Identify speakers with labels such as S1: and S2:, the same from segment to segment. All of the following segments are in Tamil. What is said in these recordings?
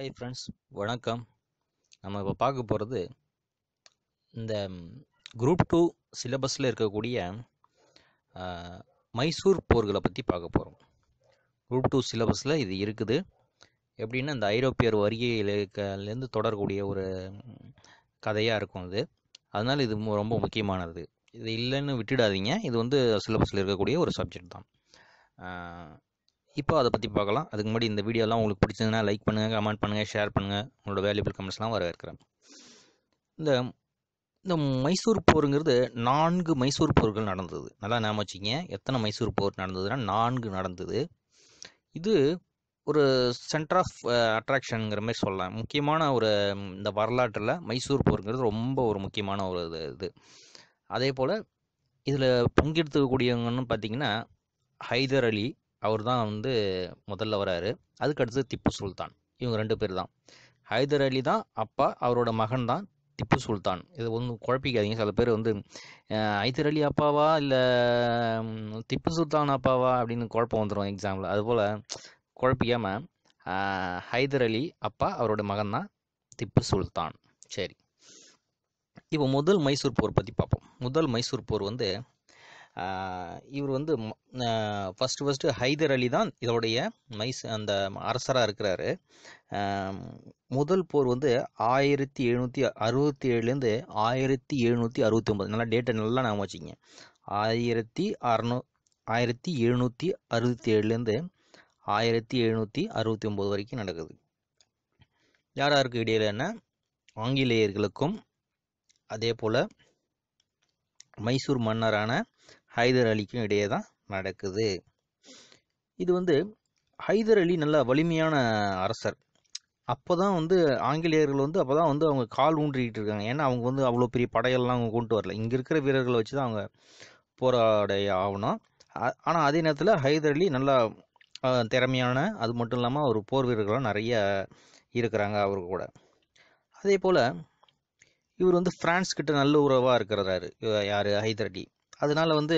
S1: ஹை ஃப்ரெண்ட்ஸ் வணக்கம் நம்ம இப்போ பார்க்க போகிறது இந்த குரூப் டூ சிலபஸில் இருக்கக்கூடிய மைசூர் போர்களை பற்றி பார்க்க போகிறோம் குரூப் டூ சிலபஸில் இது இருக்குது எப்படின்னா இந்த ஐரோப்பியர் வருகையிலேருந்து தொடரக்கூடிய ஒரு கதையாக இருக்கும் அது அதனால் இது ரொம்ப முக்கியமானது இது இல்லைன்னு விட்டுடாதீங்க இது வந்து சிலபஸில் இருக்கக்கூடிய ஒரு சப்ஜெக்ட் தான் இப்போ அதை பற்றி பார்க்கலாம் அதுக்கு முன்னாடி இந்த வீடியோலாம் உங்களுக்கு பிடிச்சதுன்னா லைக் பண்ணுங்கள் கமெண்ட் பண்ணுங்கள் ஷேர் பண்ணுங்கள் உங்களோட வேல்யூபிள் கமெண்ட்ஸ்லாம் வரவேற்கிறேன் இந்த இந்த மைசூர் போருங்கிறது நான்கு மைசூர் போர்கள் நடந்தது நல்லா ஞாபகம் வச்சுக்கிங்க எத்தனை மைசூர் போர் நடந்ததுன்னா நான்கு நடந்தது இது ஒரு சென்டர் ஆஃப் அட்ராக்ஷனுங்கிற மாதிரி சொல்லலாம் முக்கியமான ஒரு இந்த வரலாற்றில் மைசூர் போருங்கிறது ரொம்ப ஒரு முக்கியமான ஒரு இது இது அதே போல் இதில் பங்கெடுத்துக்கூடியவங்கன்னு பார்த்தீங்கன்னா ஹைதர் அலி அவர் தான் வந்து முதல்ல வராரு அதுக்கடுத்து திப்பு சுல்தான் இவங்க ரெண்டு பேர் தான் ஹைதர் அலி தான் அப்பா அவரோட மகன் தான் திப்பு சுல்தான் இது ஒன்றும் குழப்பிக்காதீங்க சில பேர் வந்து ஹைதர் அலி அப்பாவா இல்லை திப்பு சுல்தான் அப்பாவா அப்படின்னு குழப்பம் வந்துடும் எக்ஸாம்பிள் அதுபோல் குழப்பிக்காமல் ஹைதர் அலி அப்பா அவரோட மகன் தான் திப்பு சுல்தான் சரி இப்போ முதல் மைசூர் போர் பற்றி பார்ப்போம் முதல் மைசூர் போர் வந்து இவர் வந்து ஃபஸ்ட்டு ஃபஸ்ட்டு ஹைதர் அலி தான் இதோடைய மைஸ் அந்த அரசராக இருக்கிறாரு முதல் போர் வந்து ஆயிரத்தி எழுநூற்றி அறுபத்தி ஏழுலேருந்து ஆயிரத்தி எழுநூற்றி அறுபத்தி ஒம்பது நல்லா டேட்டை நல்லா நான் வச்சுக்கிங்க ஆயிரத்தி அறநூ ஆயிரத்தி எழுநூற்றி அறுபத்தி ஏழுலேருந்து ஆயிரத்தி எழுநூற்றி அறுபத்தி ஒம்பது வரைக்கும் நடக்குது யார் யாருக்கு இடையில என்ன ஆங்கிலேயர்களுக்கும் அதே போல் மைசூர் மன்னரான ஹைதர் அலிக்கும் இடையே தான் நடக்குது இது வந்து ஹைதர் அலி நல்ல வலிமையான அரசர் அப்போ தான் வந்து ஆங்கிலேயர்கள் வந்து அப்போ தான் வந்து அவங்க கால் ஊன்றிக்கிட்டு இருக்காங்க ஏன்னா அவங்க வந்து அவ்வளோ பெரிய படையெல்லாம் அவங்க கொண்டு வரல இங்கே இருக்கிற வீரர்களை வச்சு தான் அவங்க போராடைய ஆகணும் ஆனால் அதே நேரத்தில் ஹைதர் அலி நல்லா திறமையான அது மட்டும் இல்லாமல் அவர் போர் வீரர்களும் நிறைய இருக்கிறாங்க அவரு கூட அதே போல் இவர் வந்து ஃப்ரான்ஸ் கிட்ட நல்ல உறவாக இருக்கிறாரு யார் ஹைதர் அலி அதனால வந்து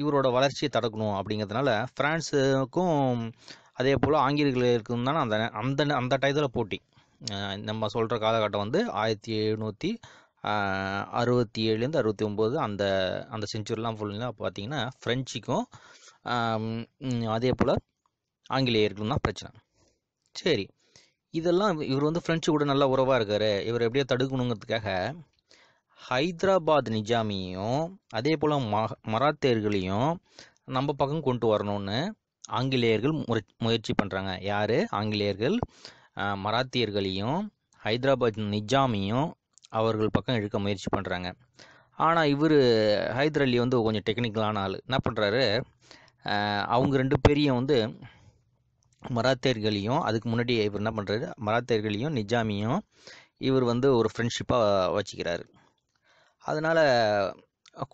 S1: இவரோட வளர்ச்சியை தடுக்கணும் அப்படிங்கிறதுனால ஃப்ரான்ஸுக்கும் அதே போல் ஆங்கிலேயர்களுக்கும் தானே அந்த அந்த அந்த டைத்தில் போட்டி நம்ம சொல்கிற காலகட்டம் வந்து ஆயிரத்தி எழுநூற்றி அறுபத்தி ஏழுலேருந்து அறுபத்தி ஒம்பது அந்த அந்த செஞ்சுரிலாம் ஃபுல்லாக பார்த்தீங்கன்னா ஃப்ரெஞ்சுக்கும் அதே போல் ஆங்கிலேயர்களும் தான் பிரச்சனை சரி இதெல்லாம் இவர் வந்து ஃப்ரெஞ்சு கூட நல்லா உறவாக இருக்கார் இவர் எப்படியோ தடுக்கணுங்கிறதுக்காக ஹைதராபாத் நிஜாமியும் அதே போல் மராத்தியர்களையும் நம்ம பக்கம் கொண்டு வரணும்னு ஆங்கிலேயர்கள் முயற்சி பண்ணுறாங்க யார் ஆங்கிலேயர்கள் மராத்தியர்களையும் ஹைதராபாத் நிஜாமியும் அவர்கள் பக்கம் இழுக்க முயற்சி பண்ணுறாங்க ஆனால் இவர் ஹைதர் அலி வந்து கொஞ்சம் டெக்னிக்கலான ஆள் என்ன பண்ணுறாரு அவங்க ரெண்டு பேரையும் வந்து மராத்தியர்களையும் அதுக்கு முன்னாடி இவர் என்ன பண்ணுறாரு மராத்தியர்களையும் நிஜாமியும் இவர் வந்து ஒரு ஃப்ரெண்ட்ஷிப்பாக வச்சுக்கிறாரு அதனால்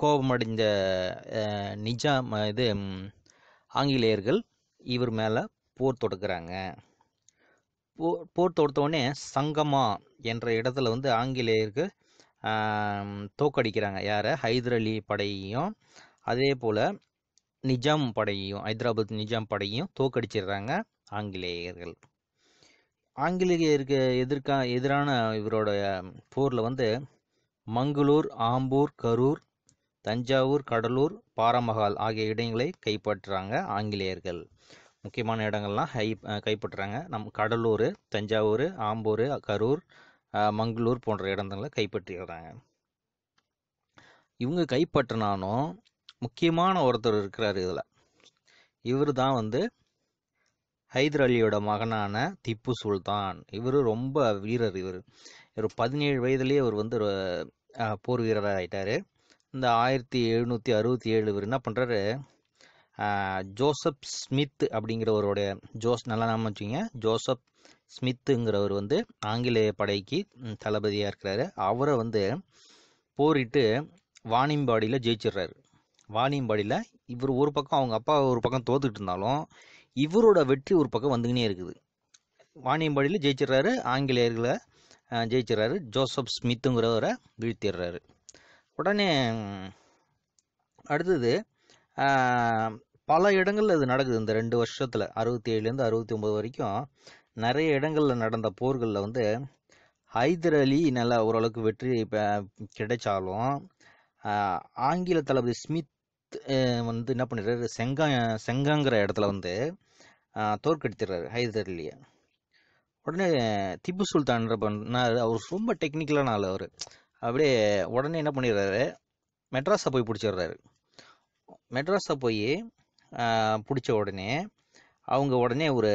S1: கோபமடைந்த நிஜாம் இது ஆங்கிலேயர்கள் இவர் மேலே போர் தொடுக்கிறாங்க போ போர் தொடுத்தோடனே சங்கமா என்ற இடத்துல வந்து ஆங்கிலேயர்கள் தோக்கடிக்கிறாங்க யார் ஹைதர் அலி படையையும் அதே போல் நிஜாம் படையையும் ஹைதராபாத் நிஜாம் படையையும் தோக்கடிச்சிடுறாங்க ஆங்கிலேயர்கள் ஆங்கிலேயருக்கு எதிர்க்க எதிரான இவரோட போரில் வந்து மங்களூர் ஆம்பூர் கரூர் தஞ்சாவூர் கடலூர் பாரமகால் ஆகிய இடங்களை கைப்பற்றுறாங்க ஆங்கிலேயர்கள் முக்கியமான இடங்கள்லாம் கை கைப்பற்றுறாங்க நம் கடலூர் தஞ்சாவூர் ஆம்பூர் கரூர் மங்களூர் போன்ற இடங்களை கைப்பற்றிடுறாங்க இவங்க கைப்பற்றினாலும் முக்கியமான ஒருத்தர் இருக்கிறார் இதில் இவர் தான் வந்து ஹைதர் அலியோட மகனான திப்பு சுல்தான் இவர் ரொம்ப வீரர் இவர் இவர் பதினேழு வயதுலேயே இவர் வந்து போர் வீரராக இந்த ஆயிரத்தி எழுநூற்றி அறுபத்தி ஏழு இவர் என்ன பண்ணுறாரு ஜோசப் ஸ்மித் அப்படிங்கிறவருடைய ஜோஸ் நல்லா நாம வச்சுக்கிங்க ஜோசப் ஸ்மித்துங்கிறவர் வந்து ஆங்கிலேய படைக்கு தளபதியாக இருக்கிறாரு அவரை வந்து போரிட்டு வாணியம்பாடியில் ஜெயிச்சிடுறாரு வாணியம்பாடியில் இவர் ஒரு பக்கம் அவங்க அப்பா ஒரு பக்கம் தோத்துக்கிட்டு இருந்தாலும் இவரோட வெற்றி ஒரு பக்கம் வந்துக்கினே இருக்குது வாணியம்பாடியில் ஜெயிச்சிடுறாரு ஆங்கிலேயர்களை ஜெயிச்சிடுறாரு ஜோசப் ஸ்மித்துங்கிறவரை வீழ்த்திடுறாரு உடனே அடுத்தது பல இடங்களில் இது நடக்குது இந்த ரெண்டு வருஷத்தில் அறுபத்தி ஏழுலேருந்து அறுபத்தி ஒம்பது வரைக்கும் நிறைய இடங்களில் நடந்த போர்களில் வந்து ஹைதர் அலி நல்லா ஓரளவுக்கு வெற்றி கிடைச்சாலும் ஆங்கில தளபதி ஸ்மித் வந்து என்ன பண்ணிடுறாரு செங்கா செங்காங்கிற இடத்துல வந்து தோற்கடித்திடுறாரு ஹைதர் அலியை உடனே திப்பு சுல்தான்ற பண்ணார் அவர் ரொம்ப டெக்னிக்கலான ஆள் அவர் அப்படியே உடனே என்ன பண்ணிடுறாரு மெட்ராஸை போய் பிடிச்சிடுறாரு மெட்ராஸை போய் பிடிச்ச உடனே அவங்க உடனே ஒரு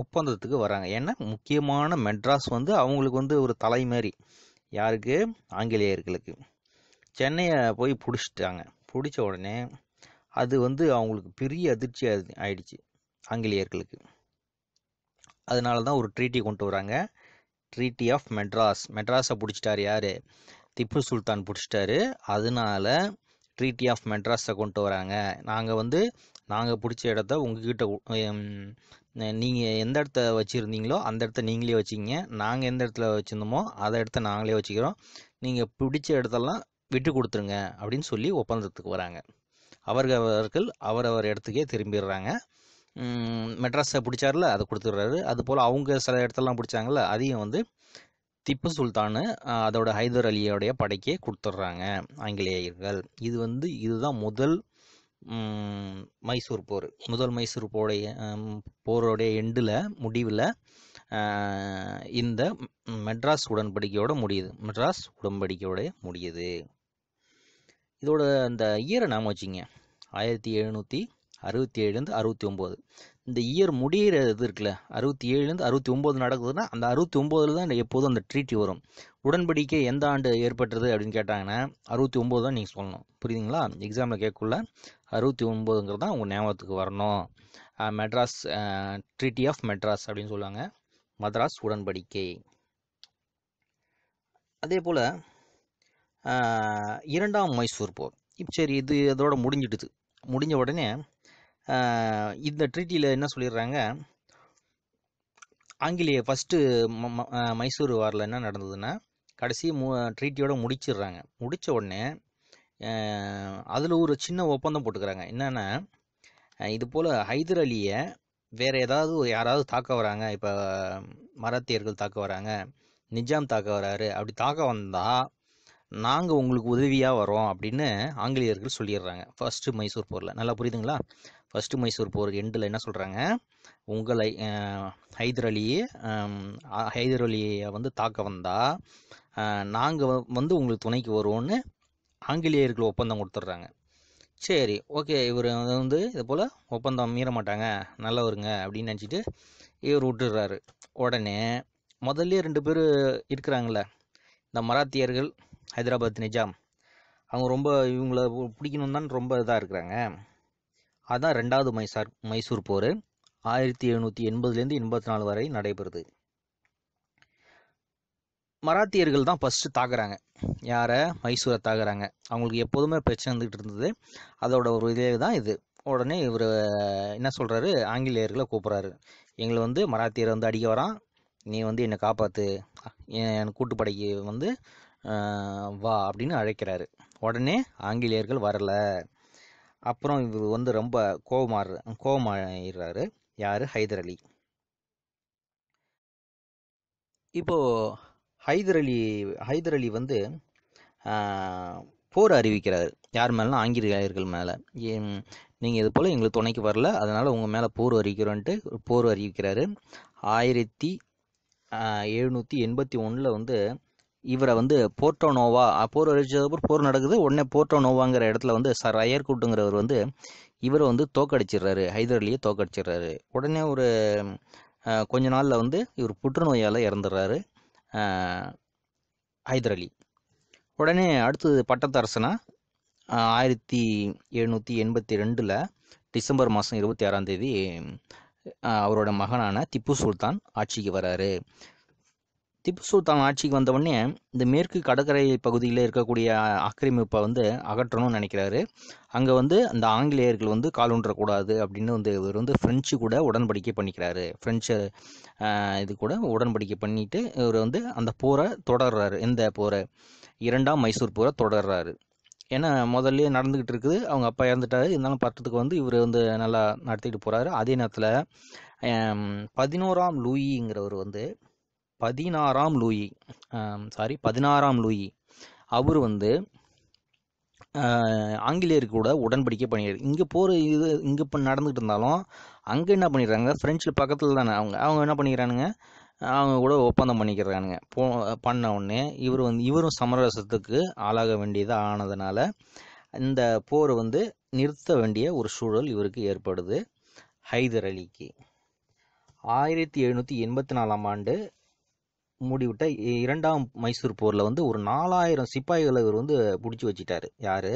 S1: ஒப்பந்தத்துக்கு வராங்க ஏன்னா முக்கியமான மெட்ராஸ் வந்து அவங்களுக்கு வந்து ஒரு தலை மாதிரி யாருக்கு ஆங்கிலேயர்களுக்கு சென்னையை போய் பிடிச்சிட்டாங்க பிடிச்ச உடனே அது வந்து அவங்களுக்கு பெரிய அதிர்ச்சி ஆயிடுச்சு ஆங்கிலேயர்களுக்கு அதனால தான் ஒரு ட்ரீட்டி கொண்டு வராங்க ட்ரீட்டி ஆஃப் மெட்ராஸ் மெட்ராஸை பிடிச்சிட்டார் யார் திப்பு சுல்தான் பிடிச்சிட்டாரு அதனால ட்ரீட்டி ஆஃப் மெட்ராஸை கொண்டு வராங்க நாங்கள் வந்து நாங்கள் பிடிச்ச இடத்த உங்ககிட்ட நீங்கள் எந்த இடத்த வச்சுருந்தீங்களோ அந்த இடத்த நீங்களே வச்சுக்கிங்க நாங்கள் எந்த இடத்துல வச்சுருந்தோமோ அதை இடத்த நாங்களே வச்சுக்கிறோம் நீங்கள் பிடிச்ச இடத்தெல்லாம் விட்டு கொடுத்துருங்க அப்படின்னு சொல்லி ஒப்பந்தத்துக்கு வராங்க அவர்கள் அவரவர் இடத்துக்கே திரும்பிடுறாங்க மெட்ராஸை பிடிச்சார்ல அதை கொடுத்துட்றாரு போல் அவங்க சில இடத்தெல்லாம் பிடிச்சாங்கல்ல அதையும் வந்து திப்பு சுல்தானு அதோட ஹைதர் அலியோடைய படைக்கே கொடுத்துட்றாங்க ஆங்கிலேயர்கள் இது வந்து இதுதான் முதல் மைசூர் போர் முதல் மைசூர் போடைய போரோடைய எண்டில் முடிவில் இந்த மெட்ராஸ் உடன்படிக்கையோட முடியுது மெட்ராஸ் உடன்படிக்கையோட முடியுது இதோட அந்த இயரை நாம வச்சிங்க ஆயிரத்தி எழுநூற்றி அறுபத்தி ஏழுலேருந்து அறுபத்தி ஒம்பது இந்த இயர் முடிகிற இது இருக்குல்ல அறுபத்தி ஏழுலேருந்து அறுபத்தி ஒம்பது நடக்குதுன்னா அந்த அறுபத்தி ஒம்பதுல தான் எப்போதும் அந்த ட்ரீட்டி வரும் உடன்படிக்கை எந்த ஆண்டு ஏற்பட்டது அப்படின்னு கேட்டாங்கன்னா அறுபத்தி ஒம்பது தான் நீங்கள் சொல்லணும் புரியுதுங்களா எக்ஸாமில் கேட்குள்ள அறுபத்தி ஒம்போதுங்கிறது தான் உங்கள் ஞாபகத்துக்கு வரணும் மெட்ராஸ் ட்ரீட்டி ஆஃப் மெட்ராஸ் அப்படின்னு சொல்லுவாங்க மதராஸ் உடன்படிக்கை அதே போல் இரண்டாம் மைசூர் போர் சரி இது இதோட முடிஞ்சிடுது முடிஞ்ச உடனே இந்த ட்ரீட்டியில் என்ன சொல்லிடுறாங்க ஆங்கிலேய ஃபஸ்ட்டு மைசூர் வாரில் என்ன நடந்ததுன்னா கடைசி மு ட்ரீட்டியோடு முடிச்சிடுறாங்க முடித்த உடனே அதில் ஒரு சின்ன ஒப்பந்தம் போட்டுக்கிறாங்க என்னென்னா இது போல் ஹைதர் அலியை வேறு ஏதாவது யாராவது தாக்க வராங்க இப்போ மராத்தியர்கள் தாக்க வராங்க நிஜாம் தாக்க வராரு அப்படி தாக்க வந்தால் நாங்கள் உங்களுக்கு உதவியாக வரோம் அப்படின்னு ஆங்கிலேயர்கள் சொல்லிடுறாங்க ஃபஸ்ட்டு மைசூர் போரில் நல்லா புரியுதுங்களா ஃபஸ்ட்டு மைசூர் போகிறது எண்டில் என்ன சொல்கிறாங்க உங்களை ஹைதர் அலி ஹைதர் அலியை வந்து தாக்க வந்தால் நாங்கள் வந்து உங்களுக்கு துணைக்கு வருவோன்னு ஆங்கிலேயர்கள் ஒப்பந்தம் கொடுத்துட்றாங்க சரி ஓகே இவர் வந்து இது போல் ஒப்பந்தம் மீற மாட்டாங்க நல்லா வருங்க அப்படின்னு நினச்சிட்டு இவர் விட்டுடுறாரு உடனே முதல்ல ரெண்டு பேர் இருக்கிறாங்கள இந்த மராத்தியர்கள் ஹைதராபாத் நிஜாம் அவங்க ரொம்ப இவங்கள பிடிக்கணும் தான் ரொம்ப இதாக இருக்கிறாங்க அதுதான் ரெண்டாவது மைசார் மைசூர் போர் ஆயிரத்தி எழுநூற்றி எண்பதுலேருந்து எண்பத்தி நாலு வரை நடைபெறுது மராத்தியர்கள் தான் ஃபஸ்ட்டு தாக்குறாங்க யாரை மைசூரை தாக்குறாங்க அவங்களுக்கு எப்போதுமே பிரச்சனை இருந்துகிட்டு இருந்தது அதோட ஒரு இதே தான் இது உடனே இவர் என்ன சொல்கிறாரு ஆங்கிலேயர்களை கூப்பிட்றாரு எங்களை வந்து மராத்தியரை வந்து அடிக்க வரான் நீ வந்து என்னை காப்பாற்று என் கூட்டுப்படைக்கு வந்து வா அப்படின்னு அழைக்கிறாரு உடனே ஆங்கிலேயர்கள் வரலை அப்புறம் இவர் வந்து ரொம்ப கோபமாறு கோபமாயிடுறாரு யார் ஹைதர் அலி இப்போது ஹைதர் அலி ஹைதர் அலி வந்து போர் அறிவிக்கிறார் யார் மேலாம் ஆங்கிலேயர்கள் மேலே நீங்கள் இது போல் எங்களுக்கு துணைக்கு வரல அதனால் உங்கள் மேலே போர் அறிவிக்கிறோன்ட்டு போர் அறிவிக்கிறாரு ஆயிரத்தி எழுநூற்றி எண்பத்தி ஒன்றில் வந்து இவரை வந்து போர்ட்டோ நோவா போர் அடிச்சதுக்கப்புறம் போர் நடக்குது உடனே போர்ட்டோ நோவாங்கிற இடத்துல வந்து சார் அயர்கூட்டுங்கிறவர் வந்து இவரை வந்து தோக்கடிச்சிடுறாரு ஹைதர் அலியை தோக்கடிச்சிடுறாரு உடனே ஒரு கொஞ்ச நாளில் வந்து இவர் புற்றுநோயால் இறந்துடுறாரு ஹைதர் அலி உடனே அடுத்தது பட்டத்தரசனா ஆயிரத்தி எழுநூற்றி எண்பத்தி ரெண்டில் டிசம்பர் மாதம் இருபத்தி ஆறாம் தேதி அவரோட மகனான திப்பு சுல்தான் ஆட்சிக்கு வராரு திப்பு சுல்தான் ஆட்சிக்கு வந்தவுடனே இந்த மேற்கு கடற்கரை பகுதியில் இருக்கக்கூடிய ஆக்கிரமிப்பை வந்து அகற்றணும்னு நினைக்கிறாரு அங்கே வந்து அந்த ஆங்கிலேயர்கள் வந்து காலூன்றக்கூடாது அப்படின்னு வந்து இவர் வந்து ஃப்ரெஞ்சு கூட உடன்படிக்கை பண்ணிக்கிறாரு ஃப்ரெஞ்சு இது கூட உடன்படிக்கை பண்ணிட்டு இவர் வந்து அந்த போரை தொடர்றாரு இந்த போரை இரண்டாம் மைசூர் போரை தொடர்றாரு ஏன்னா முதல்ல நடந்துக்கிட்டு இருக்குது அவங்க அப்பா இறந்துட்டாரு இருந்தாலும் பட்டத்துக்கு வந்து இவர் வந்து நல்லா நடத்திட்டு போகிறாரு அதே நேரத்தில் பதினோராம் லூயிங்கிறவர் வந்து பதினாறாம் லூயி சாரி பதினாறாம் லூயி அவர் வந்து ஆங்கிலேயர் கூட உடன்படிக்கை பண்ணிடு இங்கே போகிற இது இங்கே இப்போ நடந்துகிட்டு இருந்தாலும் அங்கே என்ன பண்ணிடுறாங்க ஃப்ரெஞ்சில் பக்கத்தில் தானே அவங்க அவங்க என்ன பண்ணிக்கிறானுங்க அவங்க கூட ஒப்பந்தம் பண்ணிக்கிறானுங்க போ பண்ண உடனே இவர் வந்து இவரும் சமரசத்துக்கு ஆளாக வேண்டியது ஆனதுனால இந்த போர் வந்து நிறுத்த வேண்டிய ஒரு சூழல் இவருக்கு ஏற்படுது ஹைதர் அலிக்கு ஆயிரத்தி எழுநூற்றி எண்பத்தி நாலாம் ஆண்டு மூடிவிட்ட இரண்டாம் மைசூர் போரில் வந்து ஒரு நாலாயிரம் சிப்பாய்களை இவர் வந்து பிடிச்சி வச்சிட்டார் யார்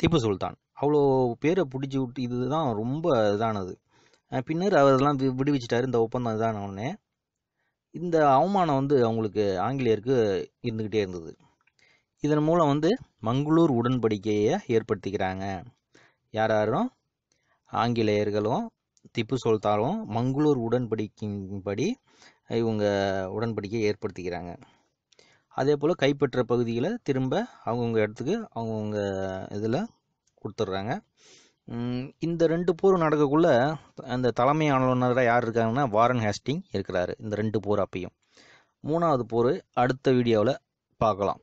S1: திப்பு சுல்தான் அவ்வளோ பேரை பிடிச்சி விட்டு இதுதான் ரொம்ப இதானது பின்னர் அவர் இதெல்லாம் விடுவிச்சிட்டாரு இந்த ஒப்பந்தம் இதான உடனே இந்த அவமானம் வந்து அவங்களுக்கு ஆங்கிலேயருக்கு இருந்துக்கிட்டே இருந்தது இதன் மூலம் வந்து மங்களூர் உடன்படிக்கையை ஏற்படுத்திக்கிறாங்க யார் யாரும் ஆங்கிலேயர்களும் திப்பு சுல்தானும் மங்களூர் உடன்படிக்கையின்படி இவங்க உடன்படிக்கையை ஏற்படுத்திக்கிறாங்க அதே போல் கைப்பற்ற பகுதிகளை திரும்ப அவங்கவுங்க இடத்துக்கு அவங்கவுங்க இதில் கொடுத்துட்றாங்க இந்த ரெண்டு போர் நடக்கக்குள்ள அந்த தலைமை ஆளுநராக யார் இருக்காங்கன்னா வாரன் ஹேஸ்டிங் இருக்கிறாரு இந்த ரெண்டு போர் அப்பையும் மூணாவது போர் அடுத்த வீடியோவில் பார்க்கலாம்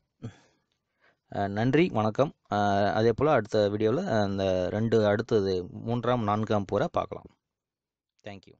S1: நன்றி வணக்கம் அதே போல் அடுத்த வீடியோவில் அந்த ரெண்டு அடுத்தது மூன்றாம் நான்காம் போரை பார்க்கலாம் Thank you.